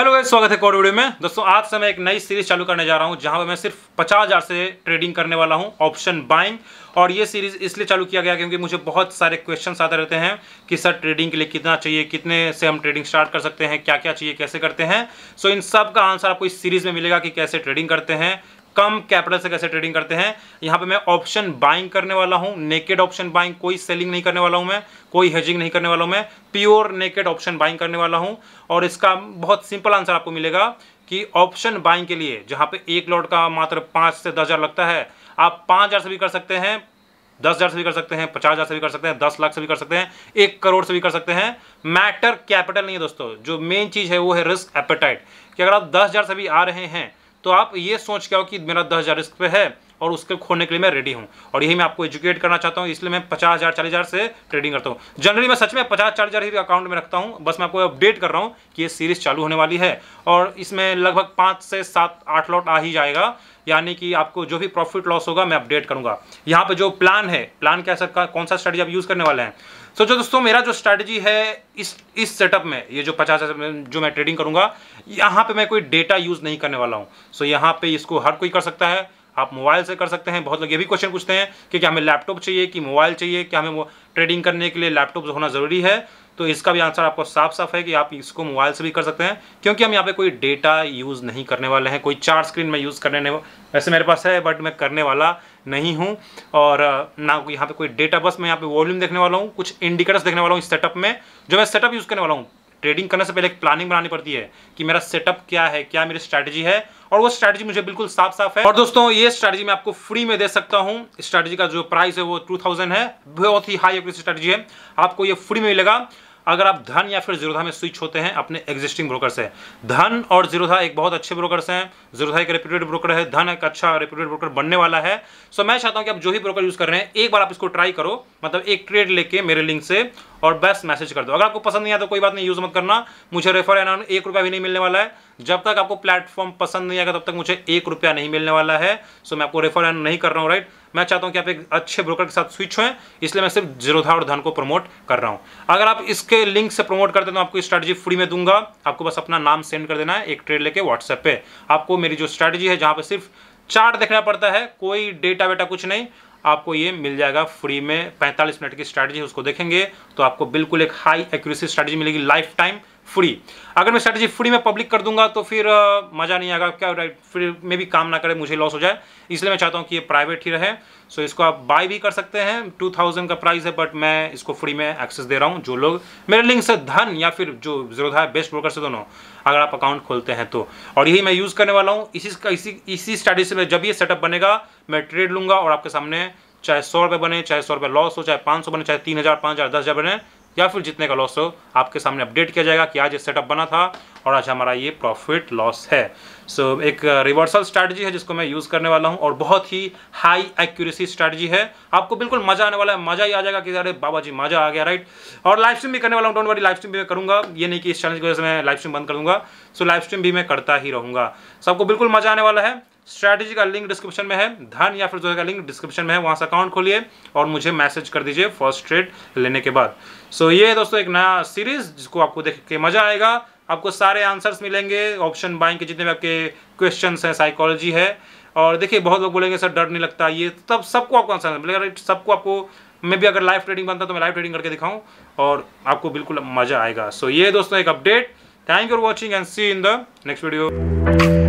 hello guys स्वागत है code video में दोस्तों आज से मैं एक नई सीरीज चालू करने जा रहा हूं जहां पर मैं सिर्फ पचास हज़ार से ट्रेडिंग करने वाला हूं ऑप्शन बाइंग और ये सीरीज इसलिए चालू किया गया क्योंकि मुझे बहुत सारे क्वेश्चन आते रहते हैं कि सर ट्रेडिंग के लिए कितना चाहिए कितने से हम ट्रेडिंग स्टार्ट कर सकते हैं क्या क्या चाहिए कैसे करते हैं सो इन सब का आंसर आपको इस सीरीज़ में मिलेगा कि कैसे ट्रेडिंग करते हैं कम कैपिटल से कैसे ट्रेडिंग करते हैं यहाँ पे मैं ऑप्शन बाइंग करने वाला हूँ नेकेड ऑप्शन बाइंग कोई सेलिंग नहीं करने वाला हूँ मैं कोई हेजिंग नहीं करने वाला हूँ मैं प्योर नेकेड ऑप्शन बाइंग करने वाला हूँ और इसका बहुत सिंपल आंसर आपको मिलेगा कि ऑप्शन बाइंग के लिए जहाँ पे एक लॉट का मात्र पाँच से दस हज़ार लगता है आप पाँच हज़ार से भी कर सकते हैं दस हज़ार से भी कर सकते हैं पचास हज़ार से भी कर सकते हैं दस लाख से भी कर सकते हैं एक करोड़ से भी कर सकते हैं मैटर कैपिटल नहीं है दोस्तों जो मेन चीज़ है वो है रिस्क एपेटाइट कि अगर आप दस हज़ार से भी आ रहे हैं तो आप ये सोच के आओ कि मेरा दस हज़ार रिस्क पे है और उसके खोने के लिए मैं रेडी हूँ और यही मैं आपको एजुकेट करना चाहता हूँ इसलिए मैं पचास हज़ार चालीस हज़ार से ट्रेडिंग करता हूँ जनरली मैं सच में पचास चालीस हज़ार ही अकाउंट में रखता हूँ बस मैं आपको अपडेट कर रहा हूँ कि ये सीरीज़ चालू होने वाली है और इसमें लगभग पाँच से सात आठ लॉट आ ही जाएगा यानी कि आपको जो भी प्रॉफिट लॉस होगा मैं अपडेट करूँगा यहाँ पर जो प्लान है प्लान क्या सर कौन सा स्ट्रेटी आप यूज़ करने वाले हैं सो जो दोस्तों मेरा जो स्ट्रैटेजी है इस इस सेटअप में ये जो पचास हज़ार में जो मैं ट्रेडिंग करूँगा यहाँ पे मैं कोई डेटा यूज़ नहीं करने वाला हूँ सो so, यहाँ पे इसको हर कोई कर सकता है आप मोबाइल से कर सकते हैं बहुत लोग ये भी क्वेश्चन पूछते हैं कि क्या हमें लैपटॉप चाहिए कि मोबाइल चाहिए क्या हमें ट्रेडिंग करने के लिए लैपटॉप होना ज़रूरी है तो इसका भी आंसर आपको साफ साफ है कि आप इसको मोबाइल से भी कर सकते हैं क्योंकि हम यहाँ पे कोई डेटा यूज़ नहीं करने वाले हैं कोई चार स्क्रीन में यूज़ करने वैसे मेरे पास है बट मैं करने वाला नहीं हूँ और ना यहाँ पे कोई डेटा बस मैं यहाँ पे वॉल्यूम देखने वाला हूँ कुछ इंडिकेटर्स देखने वाला हूँ इस सेटअप में जो मैं सेटअप यूज़ करने वाला हूँ ट्रेडिंग करने से पहले एक प्लानिंग बनानी पड़ती है कि मेरा सेटअप क्या है क्या मेरी स्ट्रैटेजी है और वो स्ट्रैटेजी मुझे बिल्कुल साफ साफ है और दोस्तों ये स्ट्रैटेजी मैं आपको फ्री में दे सकता हूँ स्ट्रैटेजी का जो प्राइस है वो टू है बहुत ही हाई स्ट्रैटेजी है आपको ये फ्री में मिलेगा अगर आप धन या फिर जीरोधा में स्विच होते हैं अपने एग्जिस्टिंग ब्रोकर से धन और जीरोधा एक बहुत अच्छे ब्रोकर हैं जीरोधा एक रेप्यूटेड ब्रोकर है धन एक अच्छा रेप्यूटेड ब्रोकर बनने वाला है सो मैं चाहता हूं कि आप जो भी ब्रोकर यूज़ कर रहे हैं एक बार आप इसको ट्राई करो मतलब एक ट्रेड लेके मेरे लिंक से और बेस्ट मैसेज कर दो अगर आपको पसंद नहीं आता तो कोई बात नहीं यूज़ मत करना मुझे रेफर ना एक रुपया भी नहीं मिलने वाला है जब तक आपको प्लेटफॉर्म पसंद नहीं आएगा तब तक मुझे एक रुपया नहीं मिलने वाला है सो मैं आपको रेफर नहीं कर रहा हूँ राइट मैं चाहता हूँ कि आप एक अच्छे ब्रोकर के साथ स्विच हुए इसलिए मैं सिर्फ जीरोधा और धन को प्रमोट कर रहा हूँ अगर आप इसके लिंक से प्रमोट करते हैं तो आपको स्ट्रैटेजी फ्री में दूंगा आपको बस अपना नाम सेंड कर देना है एक ट्रेड लेके व्हाट्सएप पे आपको मेरी जो स्ट्रैटेजी है जहाँ पर सिर्फ चार्ट देखना पड़ता है कोई डेटा वेटा कुछ नहीं आपको ये मिल जाएगा फ्री में 45 मिनट की स्ट्रैटेजी उसको देखेंगे तो आपको बिल्कुल एक हाई एक्यूरेसी स्ट्रैटेजी मिलेगी लाइफ टाइम फ्री अगर मैं स्ट्रैटेजी फ्री में पब्लिक कर दूंगा तो फिर मज़ा नहीं आएगा क्या राइट फिर में भी काम ना करे मुझे लॉस हो जाए इसलिए मैं चाहता हूँ कि ये प्राइवेट ही रहे सो इसको आप बाय भी कर सकते हैं टू थाउजेंड का प्राइस है बट मैं इसको फ्री में एक्सेस दे रहा हूँ जो लोग मेरे लिंक से धन या फिर जो जरूरत है बेस्ट ब्रोकर से दोनों अगर आप अकाउंट खोलते हैं तो और यही मैं यूज़ करने वाला हूँ इसी का इसी इसी स्ट्रैटेजी से मैं जब ये सेटअप बनेगा मैं ट्रेड लूँगा और आपके सामने चाहे सौ रुपये बने चाहे सौ रुपये लॉस हो चाहे पाँच सौ बने चाहे तीन हज़ार पाँच हज़ार दस हज़ार बने या फिर जितने का लॉस हो आपके सामने अपडेट किया जाएगा कि आज ये सेटअप बना था और आज हमारा ये प्रॉफिट लॉस है सो so, एक रिवर्सल uh, स्ट्रैटेजी है जिसको मैं यूज़ करने वाला हूँ और बहुत ही हाई एक्यूरेसी स्ट्रैटेजी है आपको बिल्कुल मज़ा आने वाला है मज़ा ही आ जाएगा कि अरे बाबा जी मज़ा आ गया राइट और लाइव स्ट्रीम भी करने वाला हूँ डोंट वरी लाइव स्ट्रीम भी मैं करूँगा ये नहीं कि इस चैनल की वजह से मैं लाइव स्ट्रीम बंद कर दूँगा सो लाइव स्ट्रीम भी मैं करता ही रहूँगा सबको बिल्कुल मज़ा आने वाला है स्ट्रैटेजी का लिंक डिस्क्रिप्शन में है धन या फिर जो का लिंक डिस्क्रिप्शन में है वहाँ से अकाउंट खोलिए और मुझे मैसेज कर दीजिए फर्स्ट ट्रेड लेने के बाद सो so, ये दोस्तों एक नया सीरीज जिसको आपको देख के मजा आएगा आपको सारे आंसर्स मिलेंगे ऑप्शन बाइंग के जितने भी आपके क्वेश्चन हैं साइकोलॉजी है और देखिए बहुत लोग बोलेंगे सर डर नहीं लगता ये तब सबको आपको आंसर मिलेगा सबको आपको मैं भी अगर लाइव ट्रेडिंग बनता तो मैं लाइव ट्रेडिंग करके दिखाऊँ और आपको बिल्कुल मजा आएगा सो so, ये दोस्तों एक update thank you for watching and see in the next video